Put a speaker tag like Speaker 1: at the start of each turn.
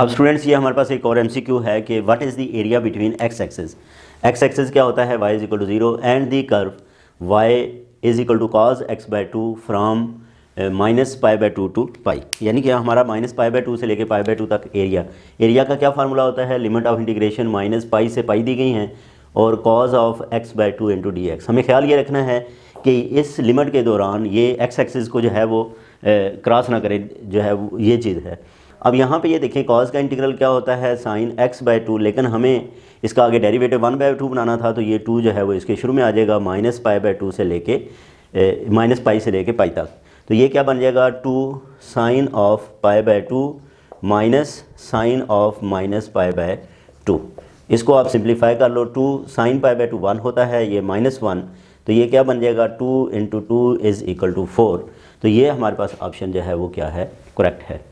Speaker 1: अब स्टूडेंट्स ये हमारे पास एक और एमसीक्यू है कि what is the area between x axis x axis क्या होता है y is equal to zero and the curve y is equal to cos x by two from minus pi by two to pi यानी कि हमारा minus pi by two से लेकर pi by two तक area area का क्या formula होता है limit of integration minus pi से पाई दी गई हैं और cause of x by two into d x हमें ख्याल ये रखना है कि इस लिमिट के दौरान ये एक्स एक्सेस को जो है वो क्रॉस eh, ना करे जो है वो ये चीज़ है अब यहाँ पे ये देखें कॉज का इंटीग्रल क्या होता है साइन एक्स बाय टू लेकिन हमें इसका आगे डेरिवेटिव वन बाय टू बनाना था तो ये टू जो है वो इसके शुरू में आ जाएगा माइनस पाई बाय टू से लेके माइनस पाई से लेके पाई तक तो ये क्या बन जाएगा two sine of pi by two minus sine of minus pi by two इसको आप सिंप्लीफाई कर लो two sine pi by two one होता है ये माइनस वन तो ये क्या बन जाएगा two into two is equal to four तो ये हमारे पास ऑप्शन जो है वो क्या है करेक्ट है